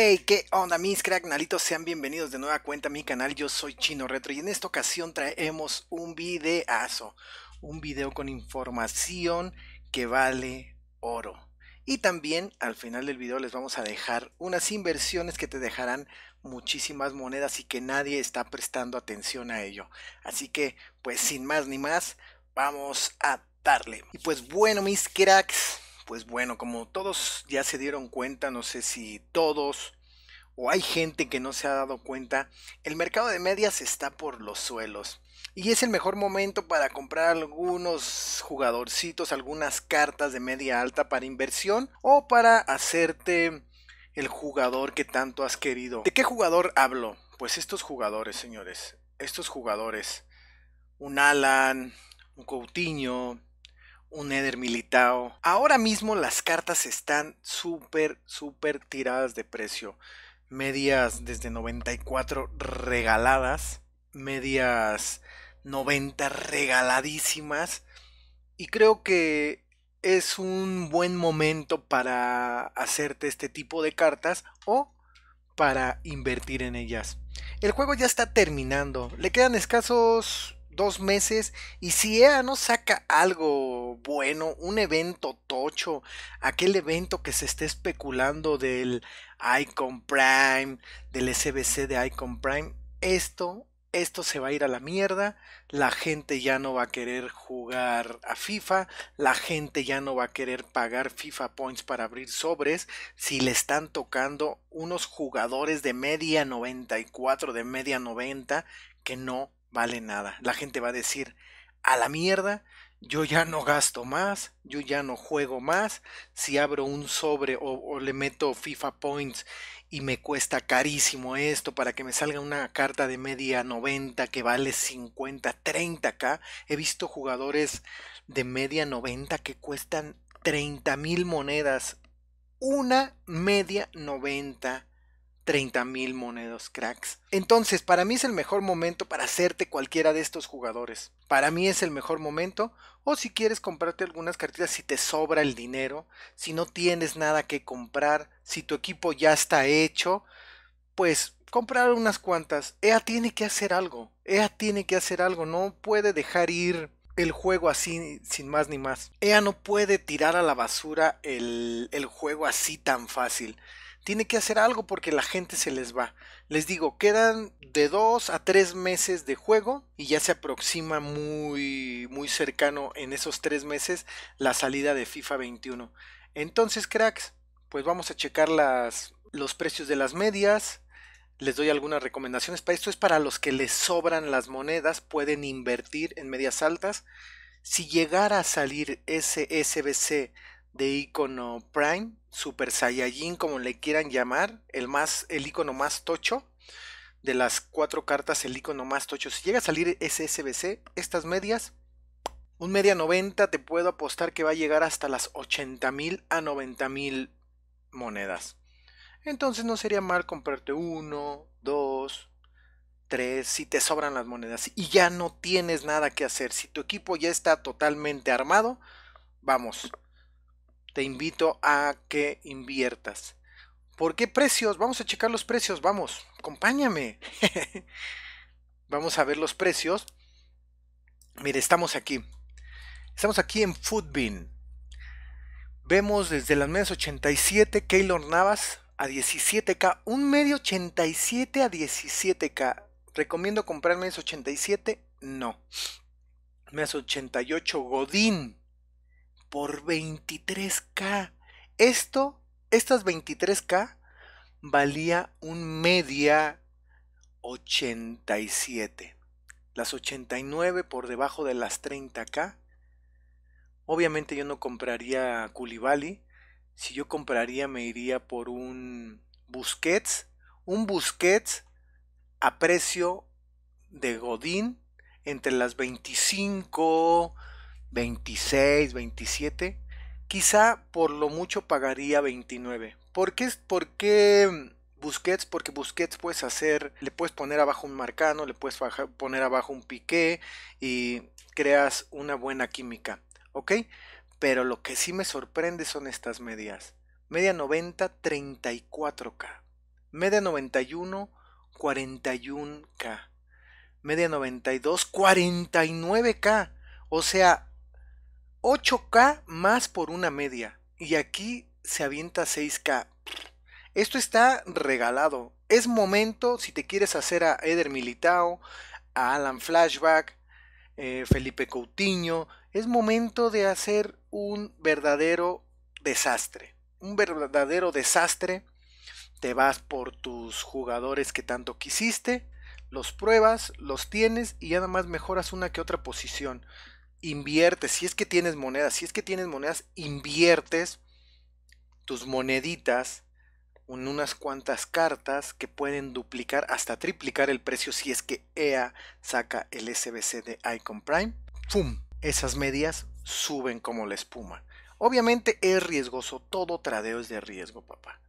Hey, qué onda mis cracknalitos nalitos, sean bienvenidos de nueva cuenta a mi canal, yo soy Chino Retro y en esta ocasión traemos un videazo, un video con información que vale oro. Y también al final del video les vamos a dejar unas inversiones que te dejarán muchísimas monedas y que nadie está prestando atención a ello. Así que pues sin más ni más, vamos a darle. Y pues bueno mis cracks, pues bueno, como todos ya se dieron cuenta, no sé si todos o hay gente que no se ha dado cuenta, el mercado de medias está por los suelos. Y es el mejor momento para comprar algunos jugadorcitos, algunas cartas de media alta para inversión o para hacerte el jugador que tanto has querido. ¿De qué jugador hablo? Pues estos jugadores, señores. Estos jugadores. Un Alan, un Coutinho, un Eder Militao. Ahora mismo las cartas están súper, súper tiradas de precio. Medias desde 94 regaladas. Medias 90 regaladísimas. Y creo que es un buen momento para hacerte este tipo de cartas o para invertir en ellas. El juego ya está terminando. Le quedan escasos dos meses y si EA no saca algo bueno, un evento tocho, aquel evento que se esté especulando del Icon Prime, del SBC de Icon Prime, esto, esto se va a ir a la mierda, la gente ya no va a querer jugar a FIFA, la gente ya no va a querer pagar FIFA Points para abrir sobres si le están tocando unos jugadores de media 94, de media 90 que no vale nada. La gente va a decir, a la mierda, yo ya no gasto más, yo ya no juego más, si abro un sobre o, le meto FIFA Points y me cuesta carísimo esto para que me salga una carta de media 90 que vale 50, 30k, he visto jugadores de media 90 que cuestan 30 mil monedas, una media 90 30 mil monedas cracks. Entonces, para mí es el mejor momento para hacerte cualquiera de estos jugadores. Para mí es el mejor momento. O si quieres comprarte algunas cartitas, si te sobra el dinero, si no tienes nada que comprar, si tu equipo ya está hecho, pues comprar unas cuantas. EA tiene que hacer algo. EA tiene que hacer algo. No puede dejar ir el juego así sin más ni más. EA no puede tirar a la basura el, juego así tan fácil. Tiene que hacer algo porque la gente se les va. Les digo, quedan de 2 a tres meses de juego y ya se aproxima muy, muy cercano en esos tres meses la salida de FIFA 21. Entonces, cracks, pues vamos a checar las, los precios de las medias, les doy algunas recomendaciones para esto. Es para los que les sobran las monedas, pueden invertir en medias altas. Si llegara a salir ese SBC de icono Prime, Super Saiyajin, como le quieran llamar, el, más, el icono más tocho, de las cuatro cartas, el icono más tocho. Si llega a salir ese SBC, estas medias, un media 90, te puedo apostar que va a llegar hasta las 80.000 a mil monedas. Entonces no sería mal comprarte uno, dos, tres, si te sobran las monedas y ya no tienes nada que hacer. Si tu equipo ya está totalmente armado, vamos, te invito a que inviertas. ¿Por qué precios? Vamos a checar los precios, vamos, acompáñame. vamos a ver los precios. Mire, estamos aquí. Estamos aquí en Foodbin. Vemos desde las menos 87 Keylor Navas a 17K, un medio 87 a 17K. ¿Recomiendo comprarme medios 87? No. Más 88 Godín por 23K. Esto, estas 23K valía un media 87. Las 89 por debajo de las 30K. Obviamente yo no compraría Culibali si yo compraría, me iría por un Busquets, un Busquets a precio de Godín entre las 25, 26, 27. Quizá por lo mucho pagaría 29. ¿Por qué? ¿Por Busquets? Porque Busquets puedes hacer, le puedes poner abajo un Marcano, le puedes poner abajo un Piqué y creas una buena química. ¿Ok? Pero lo que sí me sorprende son estas medias. Media 90, 34K. Media 91, 41K. Media 92, 49K. O sea, 8K más por una media. Y aquí se avienta 6K. Esto está regalado. Es momento, si te quieres hacer a Eder Militao, a Alan Flashback, eh, Felipe Coutinho, es momento de hacer un verdadero desastre. Un verdadero desastre. Te vas por tus jugadores que tanto quisiste, los pruebas, los tienes y nada más mejoras una que otra posición. Inviertes, si es que tienes monedas, si es que tienes monedas, inviertes tus moneditas en unas cuantas cartas que pueden duplicar hasta triplicar el precio si es que EA saca el SBC de Icon Prime. ¡Fum! Esas medias suben como la espuma. Obviamente es riesgoso, todo tradeo es de riesgo, papá.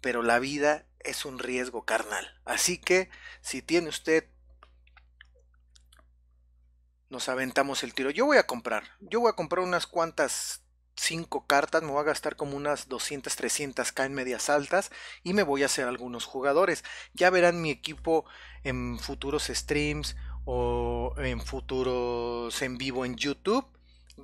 Pero la vida es un riesgo carnal. Así que si tiene usted, nos aventamos el tiro. Yo voy a comprar, yo voy a comprar unas cuantas cinco cartas, me voy a gastar como unas 200, 300 k en medias altas y me voy a hacer algunos jugadores. Ya verán mi equipo en futuros streams o en futuros en vivo en YouTube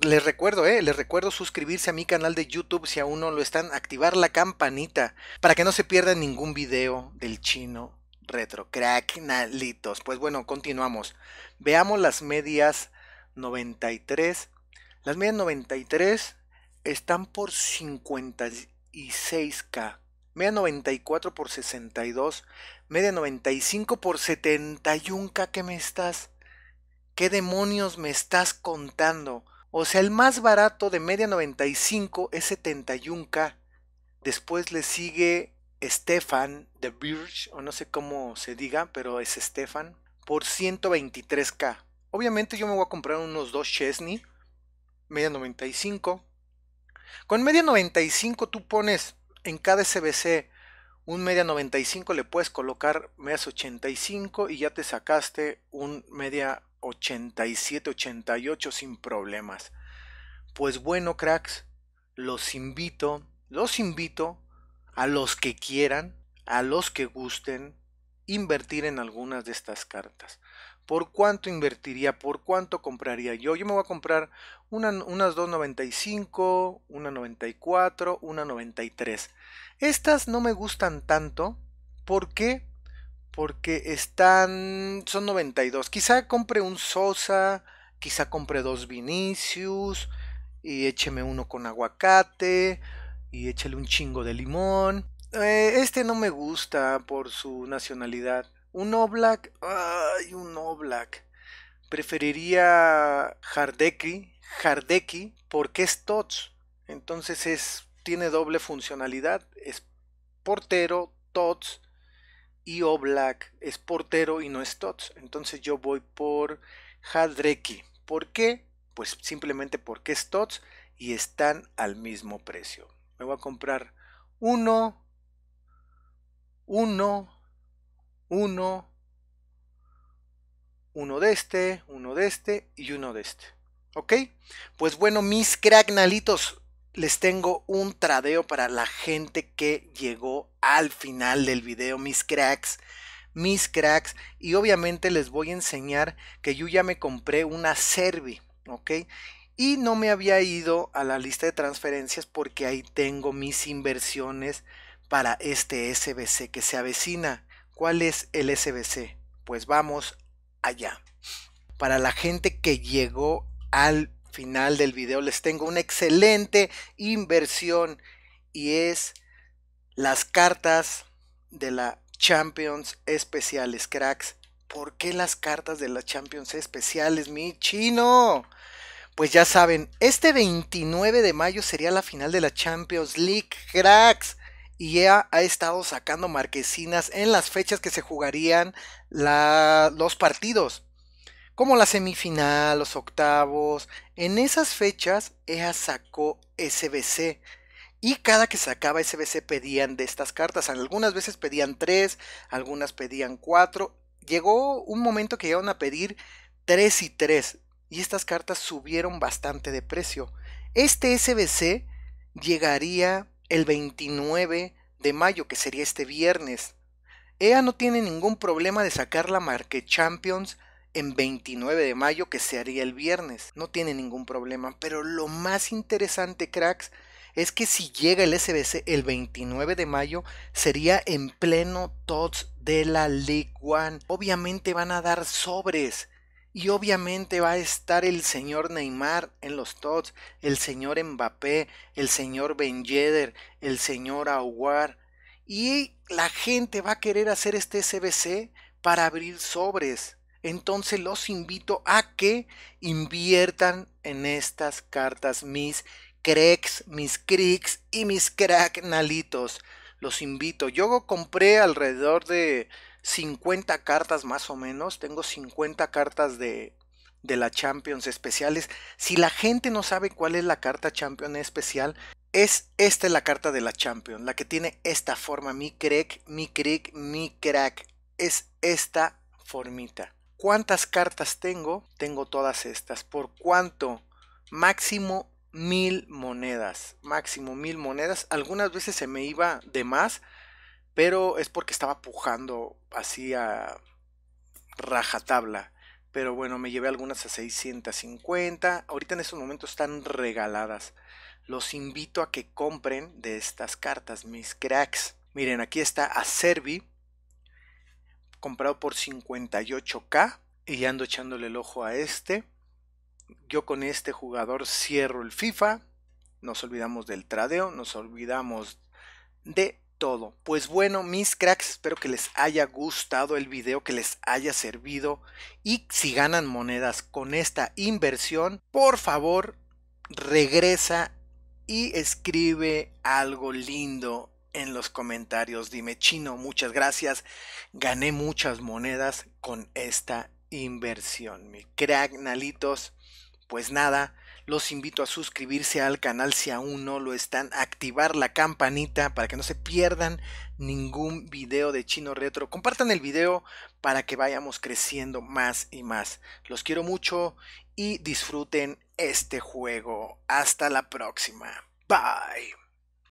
les recuerdo, eh, les recuerdo suscribirse a mi canal de YouTube si aún no lo están, activar la campanita para que no se pierda ningún video del chino retro. cracknalitos. Pues bueno, continuamos. Veamos las medias 93. Las medias 93 están por 56k, media 94 por 62, media 95 por 71k. ¿Qué me estás? ¿Qué demonios me estás contando? O sea, el más barato de media 95 es 71K. Después le sigue Stefan de Birch, o no sé cómo se diga, pero es Stefan, por 123K. Obviamente yo me voy a comprar unos dos Chesney, media 95. Con media 95 tú pones en cada SBC un media 95, le puedes colocar media 85 y ya te sacaste un media 87, 88 sin problemas. Pues bueno, cracks, los invito, los invito a los que quieran, a los que gusten, invertir en algunas de estas cartas. ¿Por cuánto invertiría? ¿Por cuánto compraría yo? Yo me voy a comprar una, unas 2.95, una 94, una 93. Estas no me gustan tanto. porque porque están, son 92. Quizá compre un Sosa, quizá compre dos Vinicius y écheme uno con aguacate y échale un chingo de limón. Eh, este no me gusta por su nacionalidad. Un Oblak, ay, un Black. Preferiría Hardeki, Hardeki, porque es Tots. Entonces es, tiene doble funcionalidad. Es portero, Tots y black es portero y no es Tots. Entonces yo voy por Hadreki. ¿Por qué? Pues simplemente porque es Tots y están al mismo precio. Me voy a comprar uno, uno, uno, uno de este, uno de este y uno de este. ¿Ok? Pues bueno, mis cracknalitos, les tengo un tradeo para la gente que llegó al final del video, mis cracks. Mis cracks. Y obviamente les voy a enseñar que yo ya me compré una Servi, ¿ok? Y no me había ido a la lista de transferencias porque ahí tengo mis inversiones para este SBC que se avecina. ¿Cuál es el SBC? Pues vamos allá. Para la gente que llegó al final del video les tengo una excelente inversión y es las cartas de la Champions especiales, cracks. ¿Por qué las cartas de la Champions especiales, mi chino? Pues ya saben, este 29 de mayo sería la final de la Champions League, cracks. Y EA ha estado sacando marquesinas en las fechas que se jugarían los partidos, como la semifinal, los octavos. En esas fechas, EA sacó SBC, y cada que sacaba SBC pedían de estas cartas. Algunas veces pedían tres, algunas pedían cuatro. Llegó un momento que iban a pedir tres y tres. Y estas cartas subieron bastante de precio. Este SBC llegaría el 29 de mayo, que sería este viernes. EA no tiene ningún problema de sacar la Market Champions en 29 de mayo, que se haría el viernes. No tiene ningún problema. Pero lo más interesante, cracks, es que si llega el SBC el 29 de mayo, sería en pleno TOTS de la League Obviamente van a dar sobres. Y obviamente va a estar el señor Neymar en los TOTS, el señor Mbappé, el señor Ben Yedder, el señor Aguar. Y la gente va a querer hacer este SBC para abrir sobres. Entonces los invito a que inviertan en estas cartas mis cracks, mis cricks y mis cracknalitos. Los invito. Yo compré alrededor de 50 cartas más o menos. Tengo 50 cartas de, de la Champions especiales. Si la gente no sabe cuál es la carta Champion especial, es esta la carta de la Champion, la que tiene esta forma, mi crack, mi crack, mi crack. Es esta formita. ¿Cuántas cartas tengo? Tengo todas estas. ¿Por cuánto? Máximo mil monedas, máximo mil monedas. Algunas veces se me iba de más, pero es porque estaba pujando así a rajatabla. Pero bueno, me llevé algunas a 650. Ahorita en estos momentos están regaladas. Los invito a que compren de estas cartas, mis cracks. Miren, aquí está Acerbi, comprado por 58k. Y ando echándole el ojo a este yo con este jugador cierro el FIFA, nos olvidamos del tradeo, nos olvidamos de todo. Pues bueno, mis cracks, espero que les haya gustado el video, que les haya servido y si ganan monedas con esta inversión, por favor, regresa y escribe algo lindo en los comentarios. Dime, chino, muchas gracias. Gané muchas monedas con esta inversión. Mi crack Nalitos, pues nada, los invito a suscribirse al canal si aún no lo están, activar la campanita para que no se pierdan ningún video de Chino Retro. Compartan el video para que vayamos creciendo más y más. Los quiero mucho y disfruten este juego. Hasta la próxima. Bye.